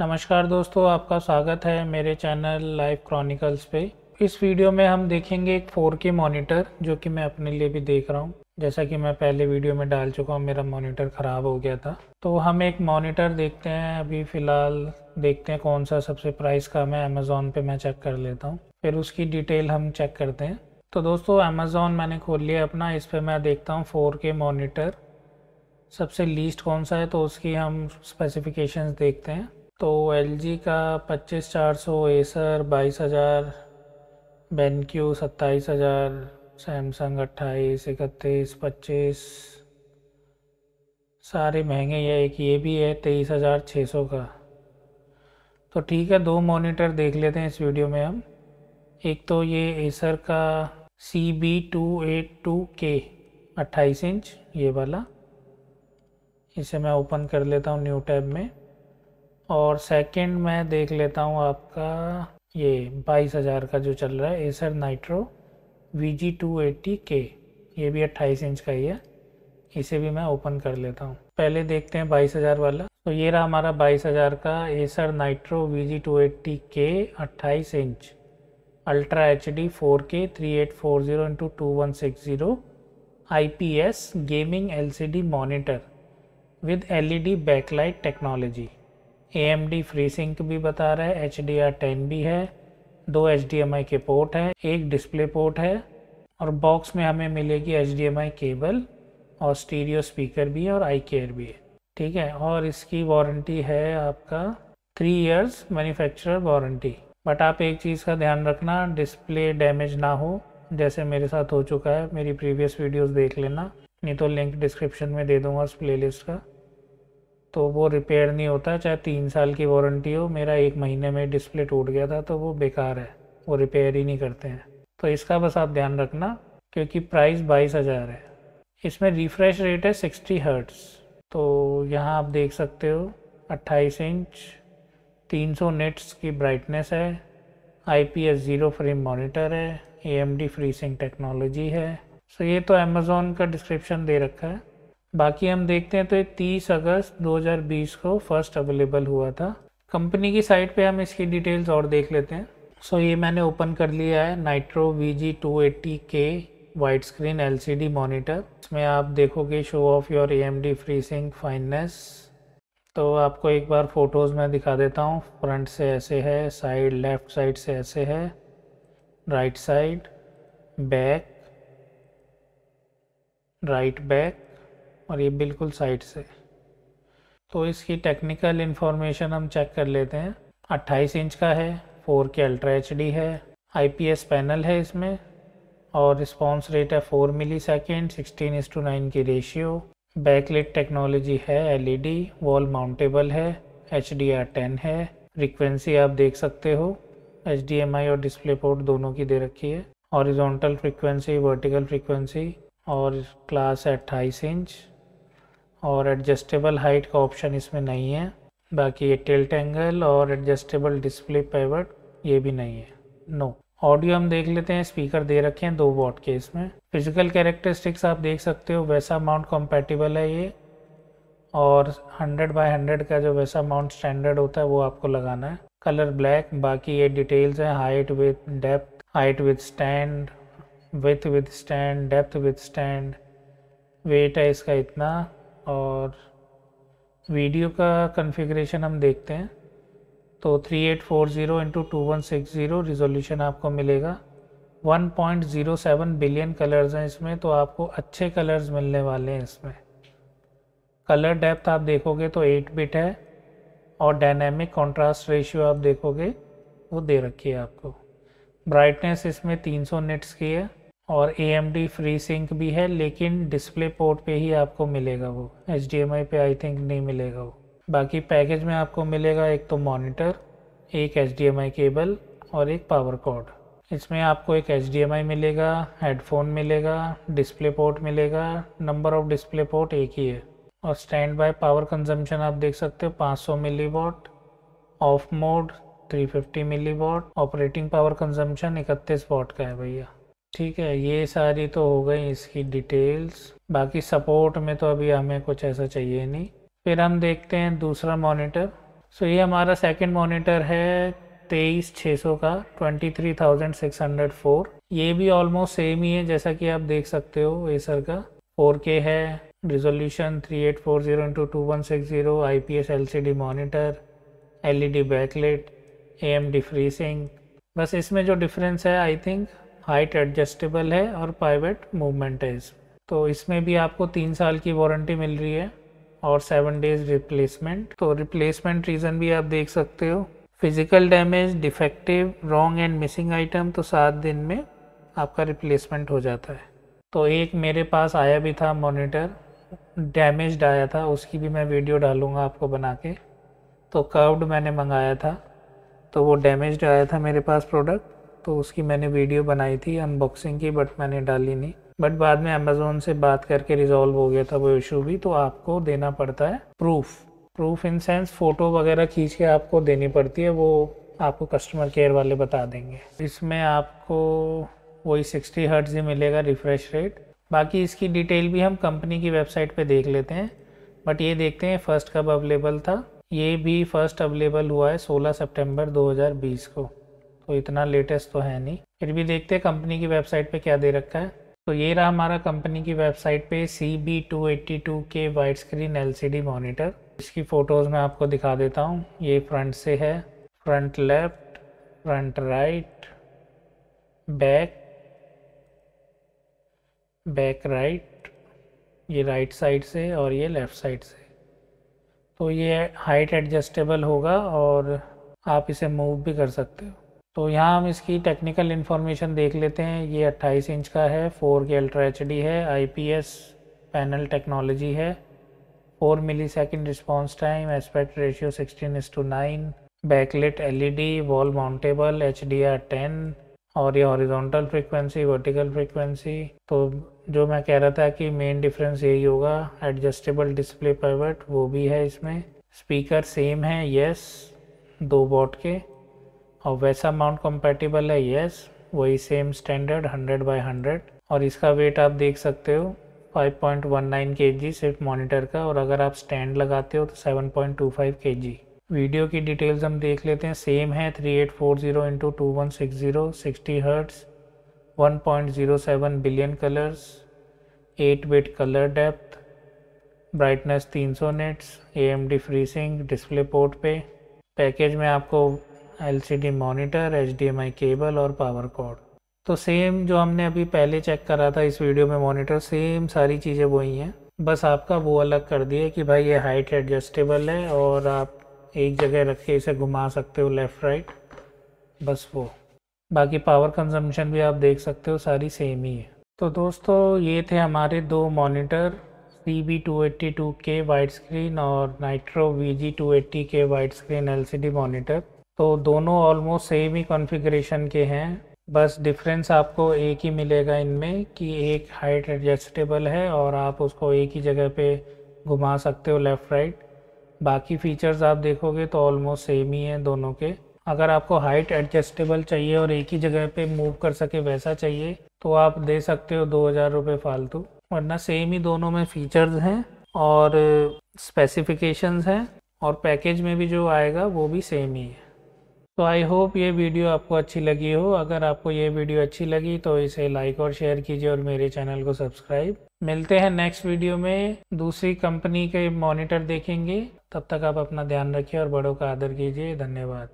नमस्कार दोस्तों आपका स्वागत है मेरे चैनल लाइव क्रॉनिकल्स पे इस वीडियो में हम देखेंगे एक 4K मॉनिटर जो कि मैं अपने लिए भी देख रहा हूँ जैसा कि मैं पहले वीडियो में डाल चुका हूँ मेरा मॉनिटर ख़राब हो गया था तो हम एक मॉनिटर देखते हैं अभी फ़िलहाल देखते हैं कौन सा सबसे प्राइस कम है अमेज़ोन पर मैं चेक कर लेता हूँ फिर उसकी डिटेल हम चेक करते हैं तो दोस्तों अमेज़ोन मैंने खोल लिया अपना इस पर मैं देखता हूँ फोर के मॉनिटर सबसे लीस्ट कौन सा है तो उसकी हम स्पेसिफ़िकेशंस देखते हैं तो एल जी का पच्चीस चार सौ एसर बाईस हज़ार बेनक्यू सत्ताईस हज़ार सैमसंग अट्ठाईस इकतीस पच्चीस सारे महंगे ये एक ये भी है तेईस हज़ार छः सौ का तो ठीक है दो मॉनिटर देख लेते हैं इस वीडियो में हम एक तो ये एसर का C B two eight two K अट्ठाईस इंच ये वाला इसे मैं ओपन कर लेता हूँ न्यू टैब में और सेकंड मैं देख लेता हूँ आपका ये बाईस हज़ार का जो चल रहा है Acer Nitro V G two eighty K ये भी अट्ठाईस इंच का ही है इसे भी मैं ओपन कर लेता हूँ पहले देखते हैं बाईस हज़ार वाला तो ये रहा हमारा बाईस हज़ार का Acer Nitro V G two eighty K अट्ठाईस inch ultra H D four K three eight four zero into two one six zero I P S gaming L C D monitor with L E D backlight technology A M D free sync भी बता रहा है H D R ten भी है दो H D M आई के port है एक डिस्प्ले पोर्ट है और बॉक्स में हमें मिलेगी H D M I cable और स्टीरियो स्पीकर भी है और आई केयर भी है ठीक है और इसकी वारंटी है आपका three years manufacture warranty but आप एक चीज़ का ध्यान रखना डिस्प्ले डैमेज ना हो जैसे मेरे साथ हो चुका है मेरी प्रीवियस वीडियोस देख लेना नहीं तो लिंक डिस्क्रिप्शन में दे दूंगा उस प्लेलिस्ट का तो वो रिपेयर नहीं होता चाहे तीन साल की वारंटी हो मेरा एक महीने में डिस्प्ले टूट गया था तो वो बेकार है वो रिपेयर ही नहीं करते हैं तो इसका बस आप ध्यान रखना क्योंकि प्राइस बाईस हज़ार है इसमें रिफ्रेश रेट है सिक्सटी हर्ट्स तो यहाँ आप देख सकते हो अट्ठाईस इंच तीन सौ नेट्स की ब्राइटनेस है I P S zero frame monitor है A M D free sync technology है सो ये तो अमेज़ोन का डिस्क्रिप्शन दे रखा है बाकी हम देखते हैं तो ये 30 अगस्त 2020 को फर्स्ट अवेलेबल हुआ था कंपनी की साइट पे हम इसकी डिटेल्स और देख लेते हैं सो so, ये मैंने ओपन कर लिया है Nitro V G two eighty K wide screen L C D monitor इसमें आप देखोगे show off your A M D free sync finesse तो आपको एक बार फ़ोटोज़ में दिखा देता हूँ फ्रंट से ऐसे है साइड लेफ़्ट साइड से ऐसे है right side back right back और ये बिल्कुल साइड से तो इसकी टेक्निकल इन्फॉर्मेशन हम चेक कर लेते हैं 28 इंच का है फोर के अल्ट्रा एच है आईपीएस पैनल है इसमें और रिस्पॉन्स रेट है 4 millisecond sixteen is to nine की रेशियो बैकलिट टेक्नोलॉजी है एलईडी वॉल माउंटेबल है एच डी आर टेन है फ्रिक्वेंसी आप देख सकते हो एच डी एम आई और डिस्प्ले पोर्ट दोनों की दे रखी है हॉरिजॉन्टल फ्रिक्वेंसी वर्टिकल फ्रिक्वेंसी और क्लास है अट्ठाईस इंच और एडजस्टेबल हाइट का ऑप्शन इसमें नहीं है बाकी ये टिल्ट एंगल और एडजस्टेबल डिस्प्ले पेवर्ट ये भी नहीं है नो ऑडियो हम देख लेते हैं स्पीकर दे रखे हैं दो वॉट के इसमें फिजिकल कैरेक्टरिस्टिक्स आप देख सकते हो वैसा माउंट कॉम्पैटिबल है ये और 100 बाय 100 का जो वैसा माउंट स्टैंडर्ड होता है वो आपको लगाना है कलर ब्लैक बाकी ये डिटेल्स हैं height with depth height with stand with with stand depth with stand weight है इसका इतना और वीडियो का कन्फिग्रेशन हम देखते हैं तो 3840 eight four zero into two one six zero resolution आपको मिलेगा 1.07 बिलियन कलर्स हैं इसमें तो आपको अच्छे कलर्स मिलने वाले हैं इसमें कलर डेप्थ आप देखोगे तो 8 बिट है और डायनेमिक कंट्रास्ट रेशियो आप देखोगे वो दे रखी है आपको ब्राइटनेस इसमें 300 निट्स की है और A M D free sync भी है लेकिन डिस्प्ले पोर्ट पे ही आपको मिलेगा वो एच डी एम आई पे आई थिंक नहीं मिलेगा वो बाकी पैकेज में आपको मिलेगा एक तो मॉनिटर एक H D M I cable और एक पावर कॉर्ड इसमें आपको एक एच डी एम आई मिलेगा हेडफोन मिलेगा डिस्प्ले पोर्ट मिलेगा नंबर ऑफ डिस्प्ले पोर्ट एक ही है और स्टैंड बाय पावर कंजम्पशन आप देख सकते हो 500 सौ milliwatt off mode 350 milliwatt operating power consumption इकतीस वॉट का है भैया ठीक है ये सारी तो हो गई इसकी डिटेल्स बाकी सपोर्ट में तो अभी हमें कुछ ऐसा चाहिए नहीं फिर हम देखते हैं दूसरा मॉनिटर सो ये हमारा सेकंड मॉनिटर है तेईस छः सौ का twenty three thousand six hundred four ये भी ऑलमोस्ट सेम ही है जैसा कि आप देख सकते हो एसर का फोर के है resolution three eight four zero into two one six zero I P S L C D monitor L E D backlit A M D free sync बस इसमें जो डिफरेंस है आई थिंक हाइट एडजस्टेबल है और pivot movement है इस तो इसमें भी आपको तीन साल की वारंटी मिल रही है और सेवन डेज रिप्लेसमेंट तो रिप्लेसमेंट रीज़न भी आप देख सकते हो physical damage defective wrong and missing item तो सात दिन में आपका रिप्लेसमेंट हो जाता है तो एक मेरे पास आया भी था मॉनिटर डैमेज आया था उसकी भी मैं वीडियो डालूँगा आपको बना के तो कर्व्ड मैंने मंगाया था तो वो डैमेज आया था मेरे पास प्रोडक्ट तो उसकी मैंने वीडियो बनाई थी अनबॉक्सिंग की बट मैंने डाली नहीं बट बाद में अमेज़ोन से बात करके रिजॉल्व हो गया था वो इशू भी तो आपको देना पड़ता है प्रूफ प्रूफ इन सेंस फ़ोटो वगैरह खींच के आपको देनी पड़ती है वो आपको कस्टमर केयर वाले बता देंगे इसमें आपको वही सिक्सटी हर्ट्ज़ ही मिलेगा रिफ़्रेश रेट बाकी इसकी डिटेल भी हम कंपनी की वेबसाइट पे देख लेते हैं बट ये देखते हैं फ़र्स्ट कब अवेलेबल था ये भी फ़र्स्ट अवेलेबल हुआ है 16 सितंबर 2020 को तो इतना लेटेस्ट तो है नहीं फिर भी देखते हैं कंपनी की वेबसाइट पे क्या दे रखा है तो ये रहा हमारा कंपनी की वेबसाइट पे C B two eighty two K wide screen L C D monitor इसकी फ़ोटोज़ मैं आपको दिखा देता हूँ ये फ्रंट से है front left front right back back right ये राइट साइड से और ये लेफ़्ट साइड से तो ये हाइट एडजस्टेबल होगा और आप इसे मूव भी कर सकते हो तो यहाँ हम इसकी टेक्निकल इन्फॉर्मेशन देख लेते हैं ये 28 इंच का है 4 के अल्ट्रा एच है आईपीएस पैनल टेक्नोलॉजी है 4 millisecond response time aspect ratio 16 is to nine backlit D wall mountable H D R ten और ये हॉरिजॉन्टल फ्रिक्वेंसी वर्टिकल फ्रिक्वेंसी तो जो मैं कह रहा था कि मेन डिफरेंस यही होगा एडजस्टेबल डिस्प्ले पिवट वो भी है इसमें स्पीकर सेम है यस दो बॉट के और वैसा माउंट कंपेटिबल है येस वही सेम स्टैंडर्ड 100 बाय 100 और इसका वेट आप देख सकते हो 5.19 पॉइंट सिर्फ मॉनिटर का और अगर आप स्टैंड लगाते हो तो 7.25 पॉइंट वीडियो की डिटेल्स हम देख लेते हैं सेम है 3840 eight four zero into two one six zero sixty hertz one point zero seven billion colours eight bit colour depth brightness 300 nits A M D free sync display port पे package में आपको LCD monitor HDMI cable और power cord तो same जो हमने अभी पहले check करा था इस वीडियो में मॉनिटर सेम सारी चीज़ें वही हैं बस आपका वो अलग कर दिया कि भाई ये हाइट एडजस्टेबल है और आप एक जगह रख के इसे घुमा सकते हो लेफ़्ट राइट बस वो बाकी पावर कंजम्पशन भी आप देख सकते हो सारी सेम ही है तो दोस्तों ये थे हमारे दो monitor C B two eighty two K wide screen और Nitro V G two eighty K wide screen L C D monitor तो दोनों ऑलमोस्ट सेम ही कॉन्फ़िगरेशन के हैं बस डिफरेंस आपको एक ही मिलेगा इनमें कि एक हाइट एडजस्टेबल है और आप उसको एक ही जगह पे घुमा सकते हो लेफ़्ट राइट बाकी फ़ीचर्स आप देखोगे तो ऑलमोस्ट सेम ही हैं दोनों के अगर आपको हाइट एडजस्टेबल चाहिए और एक ही जगह पे मूव कर सके वैसा चाहिए तो आप दे सकते हो दो हज़ार रुपये फालतू वरना सेम ही दोनों में फ़ीचर्स हैं और स्पेसिफिकेशंस हैं और पैकेज में भी जो आएगा वो भी सेम ही है तो आई होप ये वीडियो आपको अच्छी लगी हो अगर आपको ये वीडियो अच्छी लगी तो इसे लाइक और शेयर कीजिए और मेरे चैनल को सब्सक्राइब मिलते हैं नेक्स्ट वीडियो में दूसरी कंपनी के मॉनिटर देखेंगे तब तक आप अपना ध्यान रखिए और बड़ों का आदर कीजिए धन्यवाद